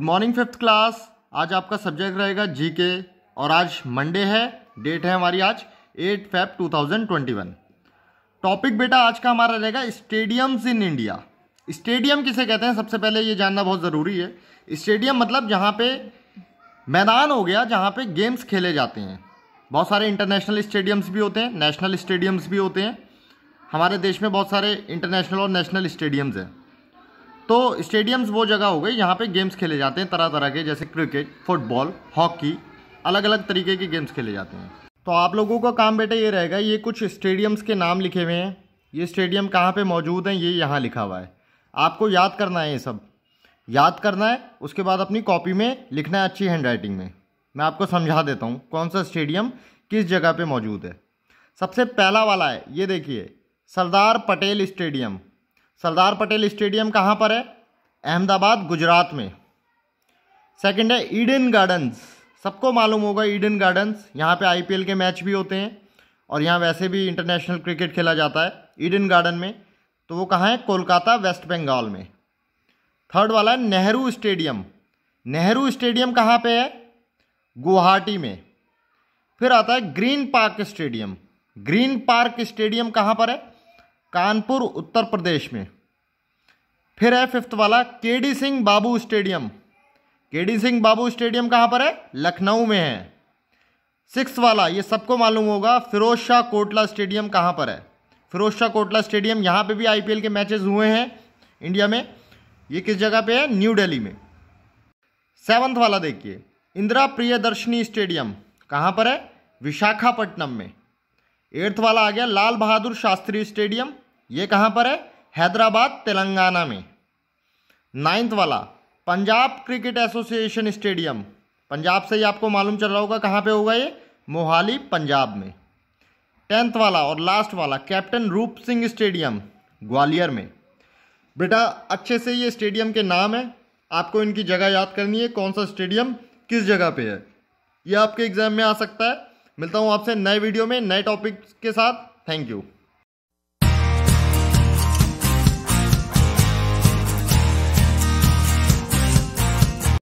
good morning fifth class आज आपका subject रहेगा जीके और आज मंडे है डेट है हमारी आज एट फेब 2021 टॉपिक बेटा आज का हमारा रहेगा स्टेडियम्स इन इंडिया स्टेडियम किसे कहते हैं सबसे पहले ये जानना बहुत ज़रूरी है स्टेडियम मतलब जहाँ पे मैदान हो गया जहाँ पे गेम्स खेले जाते हैं बहुत सारे इंटरनेशनल स्टेडियम्स भी होते हैं नेशनल स्टेडियम्स भी होते हैं हमारे देश में बहुत सारे इंटरनेशनल और नेशनल स्टेडियम्स हैं तो स्टेडियम्स वो जगह हो गई यहाँ पे गेम्स खेले जाते हैं तरह तरह के जैसे क्रिकेट फुटबॉल हॉकी अलग अलग तरीके के गेम्स खेले जाते हैं तो आप लोगों का काम बेटा ये रहेगा ये कुछ स्टेडियम्स के नाम लिखे हुए हैं ये स्टेडियम कहाँ पर मौजूद हैं ये यहाँ लिखा हुआ है आपको याद करना है ये सब याद करना है उसके बाद अपनी कॉपी में लिखना है अच्छी हैंडराइटिंग में मैं आपको समझा देता हूँ कौन सा स्टेडियम किस जगह पे मौजूद है सबसे पहला वाला है ये देखिए सरदार पटेल स्टेडियम सरदार पटेल स्टेडियम कहाँ पर है अहमदाबाद गुजरात में सेकंड है ईडन गार्डन्स सबको मालूम होगा ईडन गार्डन्स यहाँ पे आईपीएल के मैच भी होते हैं और यहाँ वैसे भी इंटरनेशनल क्रिकेट खेला जाता है ईडन गार्डन में तो वो कहाँ है कोलकाता वेस्ट बंगाल में थर्ड वाला है नेहरू स्टेडियम नेहरू स्टेडियम कहाँ पे है गुवाहाटी में फिर आता है Green Park Stadium Green Park Stadium कहाँ पर है कानपुर उत्तर प्रदेश में फिर है फिफ्थ वाला K D Singh Babu Stadium K D Singh Babu Stadium कहाँ पर है लखनऊ में है सिक्स वाला ये सबको मालूम होगा फिरोज शाह कोटला स्टेडियम कहाँ पर है फिरोज शाह कोटला स्टेडियम यहाँ पे भी आईपीएल के मैचेस हुए हैं इंडिया में ये किस जगह पे है न्यू दिल्ली में सेवन्थ वाला देखिए इंदिरा प्रियदर्शनी स्टेडियम कहाँ पर है विशाखापट्टनम में एट्थ वाला आ गया लाल बहादुर शास्त्री स्टेडियम ये कहाँ पर है हैदराबाद तेलंगाना में नाइन्थ वाला Punjab Cricket Association Stadium Punjab से ही आपको मालूम चल रहा होगा कहाँ पे होगा ये मोहाली पंजाब में टेंथ वाला और लास्ट वाला कैप्टन रूप सिंह स्टेडियम ग्वालियर में बेटा अच्छे से ये स्टेडियम के नाम है आपको इनकी जगह याद करनी है कौन सा स्टेडियम किस जगह पे है ये आपके एग्ज़ाम में आ सकता है मिलता हूँ आपसे नए वीडियो में नए टॉपिक के साथ थैंक यू